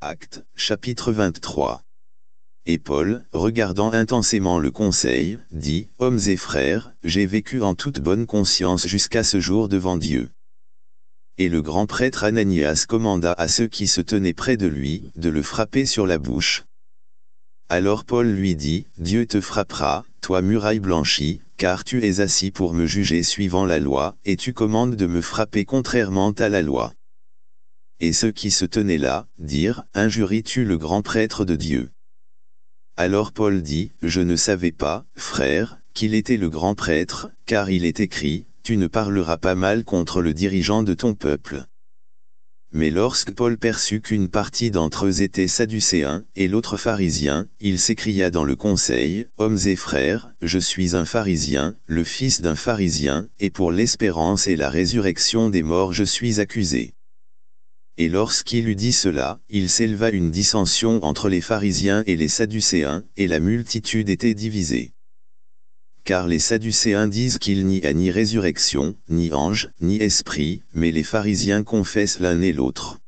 Actes, chapitre 23. Et Paul, regardant intensément le conseil, dit, « Hommes et frères, j'ai vécu en toute bonne conscience jusqu'à ce jour devant Dieu. » Et le grand prêtre Ananias commanda à ceux qui se tenaient près de lui, de le frapper sur la bouche. Alors Paul lui dit, « Dieu te frappera, toi muraille blanchie, car tu es assis pour me juger suivant la loi, et tu commandes de me frapper contrairement à la loi. » et ceux qui se tenaient là, dirent, Injuries-tu le grand prêtre de Dieu Alors Paul dit, Je ne savais pas, frère, qu'il était le grand prêtre, car il est écrit, Tu ne parleras pas mal contre le dirigeant de ton peuple. Mais lorsque Paul perçut qu'une partie d'entre eux était sadducéen et l'autre pharisien, il s'écria dans le conseil, Hommes et frères, je suis un pharisien, le fils d'un pharisien, et pour l'espérance et la résurrection des morts je suis accusé. Et lorsqu'il eut dit cela, il s'éleva une dissension entre les pharisiens et les sadducéens, et la multitude était divisée. Car les sadducéens disent qu'il n'y a ni résurrection, ni ange, ni esprit, mais les pharisiens confessent l'un et l'autre.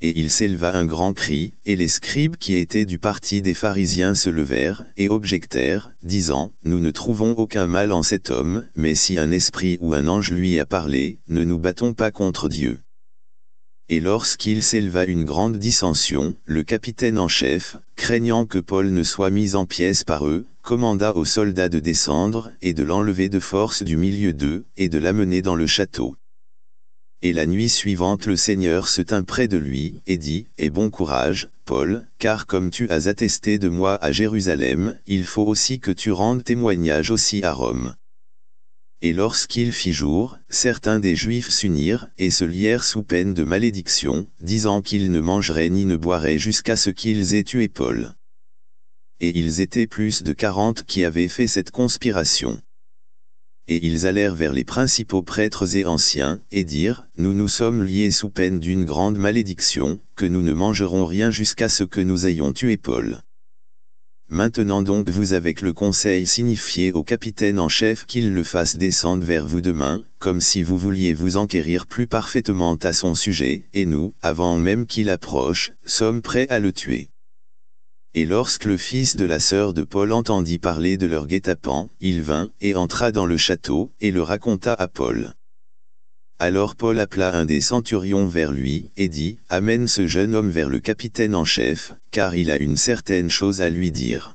Et il s'éleva un grand cri, et les scribes qui étaient du parti des pharisiens se levèrent, et objectèrent, disant, Nous ne trouvons aucun mal en cet homme, mais si un esprit ou un ange lui a parlé, ne nous battons pas contre Dieu et lorsqu'il s'éleva une grande dissension, le capitaine en chef, craignant que Paul ne soit mis en pièces par eux, commanda aux soldats de descendre et de l'enlever de force du milieu d'eux, et de l'amener dans le château. Et la nuit suivante le Seigneur se tint près de lui, et dit, « Et bon courage, Paul, car comme tu as attesté de moi à Jérusalem, il faut aussi que tu rendes témoignage aussi à Rome. » Et lorsqu'il fit jour, certains des Juifs s'unirent et se lièrent sous peine de malédiction, disant qu'ils ne mangeraient ni ne boiraient jusqu'à ce qu'ils aient tué Paul. Et ils étaient plus de quarante qui avaient fait cette conspiration. Et ils allèrent vers les principaux prêtres et anciens, et dirent, Nous nous sommes liés sous peine d'une grande malédiction, que nous ne mangerons rien jusqu'à ce que nous ayons tué Paul. Maintenant donc vous avec le conseil signifié au capitaine en chef qu'il le fasse descendre vers vous demain, comme si vous vouliez vous enquérir plus parfaitement à son sujet, et nous, avant même qu'il approche, sommes prêts à le tuer. Et lorsque le fils de la sœur de Paul entendit parler de leur guet-apens, il vint, et entra dans le château, et le raconta à Paul. Alors Paul appela un des centurions vers lui, et dit, Amène ce jeune homme vers le capitaine en chef, car il a une certaine chose à lui dire.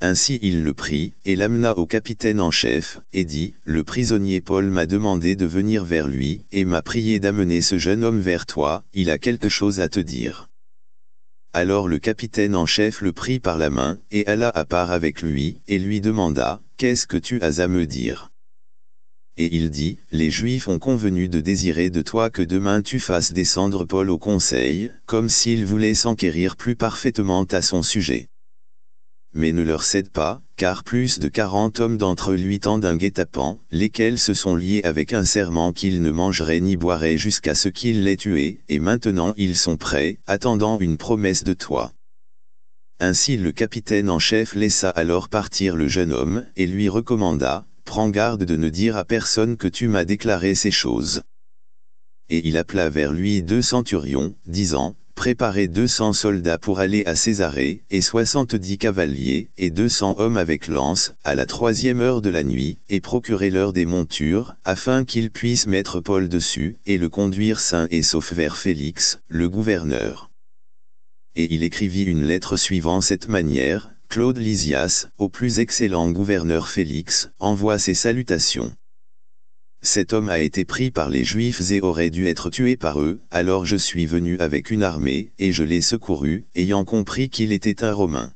Ainsi il le prit, et l'amena au capitaine en chef, et dit, Le prisonnier Paul m'a demandé de venir vers lui, et m'a prié d'amener ce jeune homme vers toi, il a quelque chose à te dire. Alors le capitaine en chef le prit par la main, et alla à part avec lui, et lui demanda, Qu'est-ce que tu as à me dire et il dit, Les Juifs ont convenu de désirer de toi que demain tu fasses descendre Paul au conseil, comme s'ils voulaient s'enquérir plus parfaitement à son sujet. Mais ne leur cède pas, car plus de quarante hommes d'entre eux lui tendent un guet-apens, lesquels se sont liés avec un serment qu'ils ne mangeraient ni boiraient jusqu'à ce qu'ils l'aient tué, et maintenant ils sont prêts, attendant une promesse de toi. Ainsi le capitaine en chef laissa alors partir le jeune homme, et lui recommanda, prends garde de ne dire à personne que tu m'as déclaré ces choses. Et il appela vers lui deux centurions, disant, Préparez deux cents soldats pour aller à Césarée, et soixante-dix cavaliers, et deux cents hommes avec lance, à la troisième heure de la nuit, et procurez-leur des montures, afin qu'ils puissent mettre Paul dessus, et le conduire sain et sauf vers Félix, le gouverneur. Et il écrivit une lettre suivant cette manière, Claude Lysias, au plus excellent gouverneur Félix, envoie ses salutations. Cet homme a été pris par les Juifs et aurait dû être tué par eux, alors je suis venu avec une armée, et je l'ai secouru, ayant compris qu'il était un Romain.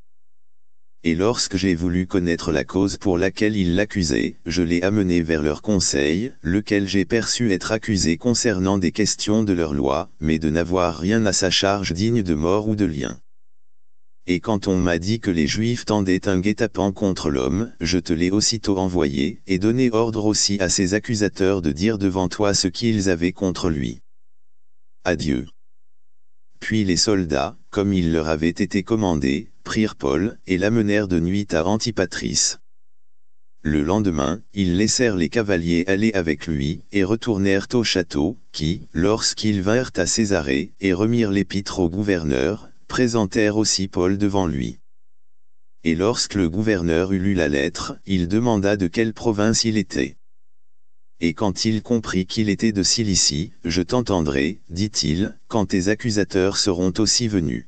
Et lorsque j'ai voulu connaître la cause pour laquelle ils l'accusaient, je l'ai amené vers leur conseil, lequel j'ai perçu être accusé concernant des questions de leur loi, mais de n'avoir rien à sa charge digne de mort ou de lien. Et quand on m'a dit que les Juifs tendaient un guet-apens contre l'homme, je te l'ai aussitôt envoyé, et donné ordre aussi à ses accusateurs de dire devant toi ce qu'ils avaient contre lui. Adieu. Puis les soldats, comme il leur avait été commandé, prirent Paul, et l'amenèrent de nuit à Antipatris. Le lendemain, ils laissèrent les cavaliers aller avec lui, et retournèrent au château, qui, lorsqu'ils vinrent à Césarée, et remirent l'épître au gouverneur, présentèrent aussi Paul devant lui. Et lorsque le gouverneur eut lu la lettre, il demanda de quelle province il était. Et quand il comprit qu'il était de Cilicie, « Je t'entendrai, dit-il, quand tes accusateurs seront aussi venus. »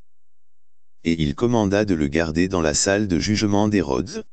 Et il commanda de le garder dans la salle de jugement d'Hérode.